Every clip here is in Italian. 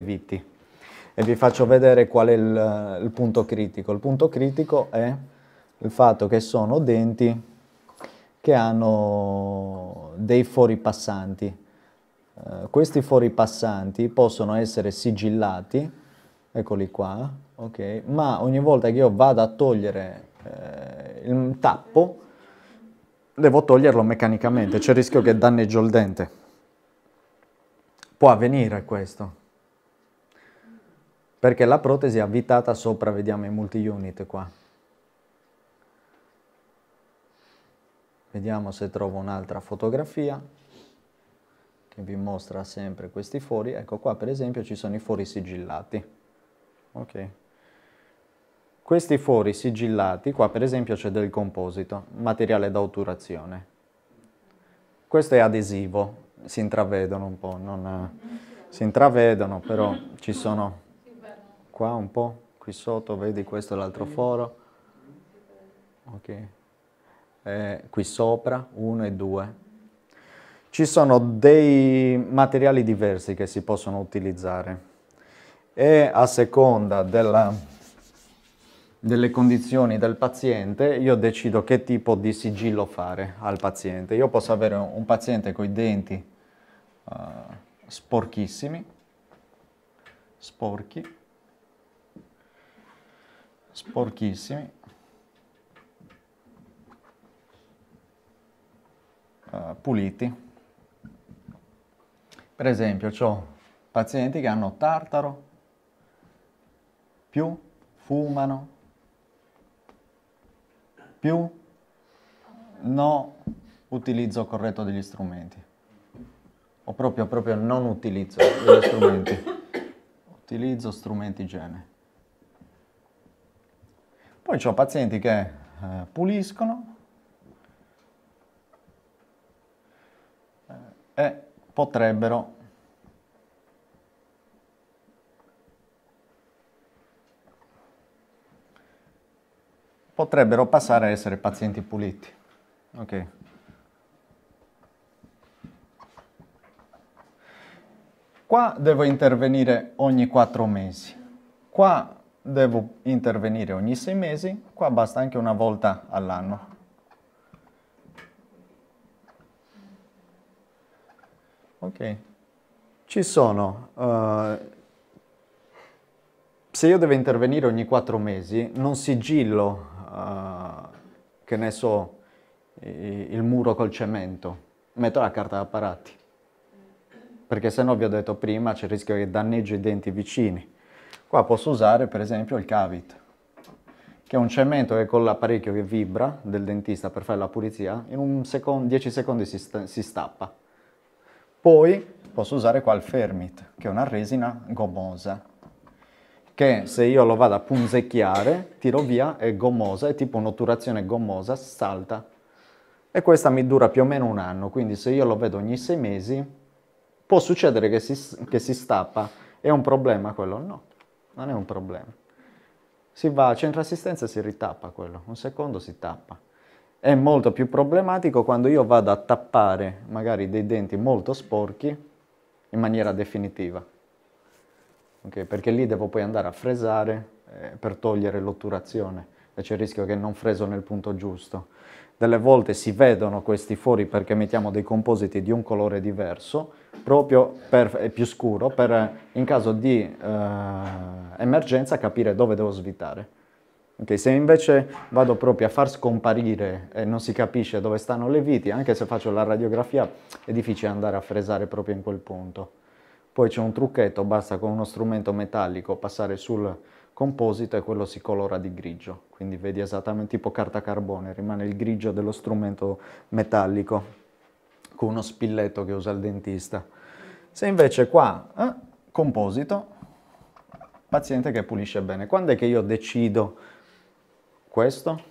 Vitti e vi faccio vedere qual è il, il, punto critico. Il punto critico è il fatto che sono denti che hanno dei fuoripassanti. Uh, eh, questi fori passanti possono essere sigillati, eccoli qua, ok? Ma ogni volta che io vado a togliere eh, il tappo, devo toglierlo meccanicamente, c'è il rischio che danneggio il dente. Può avvenire questo perché la protesi è avvitata sopra, vediamo i multi-unit qua. Vediamo se trovo un'altra fotografia che vi mostra sempre questi fori. Ecco qua per esempio ci sono i fori sigillati. Okay. Questi fori sigillati, qua per esempio c'è del composito, materiale da otturazione. Questo è adesivo, si intravedono un po', non, eh, si intravedono però ci sono qua un po', qui sotto, vedi questo è l'altro foro, ok, eh, qui sopra 1 e 2. Ci sono dei materiali diversi che si possono utilizzare e a seconda della, delle condizioni del paziente io decido che tipo di sigillo fare al paziente. Io posso avere un paziente con i denti uh, sporchissimi, sporchi, sporchissimi. Uh, puliti. Per esempio, ho pazienti che hanno tartaro, più fumano, più no utilizzo corretto degli strumenti. O proprio, proprio non utilizzo degli strumenti. Utilizzo strumenti igiene. Poi ho pazienti che eh, puliscono eh, e potrebbero potrebbero passare a essere pazienti puliti. Ok. Qua devo intervenire ogni quattro mesi. Qua devo intervenire ogni sei mesi, qua basta anche una volta all'anno. Ok. Ci sono, uh, se io devo intervenire ogni quattro mesi, non sigillo, uh, che ne so, il muro col cemento, metto la carta da parati, perché se no vi ho detto prima c'è il rischio che danneggio i denti vicini Qua posso usare per esempio il Cavit, che è un cemento che con l'apparecchio che vibra del dentista per fare la pulizia, in 10 secondi si, sta, si stappa. Poi posso usare qua il Fermit, che è una resina gomosa, che se io lo vado a punzecchiare, tiro via, è gomosa, è tipo un'otturazione gomosa, salta. E questa mi dura più o meno un anno, quindi se io lo vedo ogni sei mesi, può succedere che si, che si stappa. È un problema quello? No non è un problema. Si va a centro assistenza e si ritappa quello, un secondo si tappa. È molto più problematico quando io vado a tappare magari dei denti molto sporchi in maniera definitiva. Okay, perché lì devo poi andare a fresare eh, per togliere l'otturazione e c'è il rischio che non freso nel punto giusto delle volte si vedono questi fori perché mettiamo dei compositi di un colore diverso, proprio per, è più scuro, per in caso di eh, emergenza capire dove devo svitare. Okay, se invece vado proprio a far scomparire e non si capisce dove stanno le viti, anche se faccio la radiografia, è difficile andare a fresare proprio in quel punto. Poi c'è un trucchetto, basta con uno strumento metallico passare sul composito e quello si colora di grigio, quindi vedi esattamente tipo carta carbone, rimane il grigio dello strumento metallico con uno spilletto che usa il dentista. Se invece qua, eh, composito, paziente che pulisce bene. Quando è che io decido questo?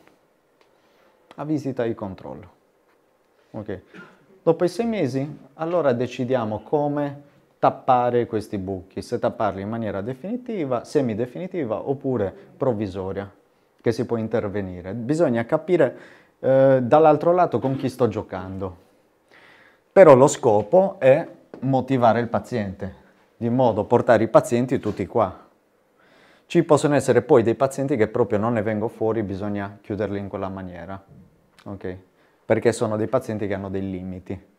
A visita di controllo. Ok. Dopo i sei mesi, allora decidiamo come tappare questi buchi, se tapparli in maniera definitiva, semidefinitiva oppure provvisoria, che si può intervenire. Bisogna capire eh, dall'altro lato con chi sto giocando. Però lo scopo è motivare il paziente, di modo portare i pazienti tutti qua. Ci possono essere poi dei pazienti che proprio non ne vengono fuori, bisogna chiuderli in quella maniera, okay? perché sono dei pazienti che hanno dei limiti.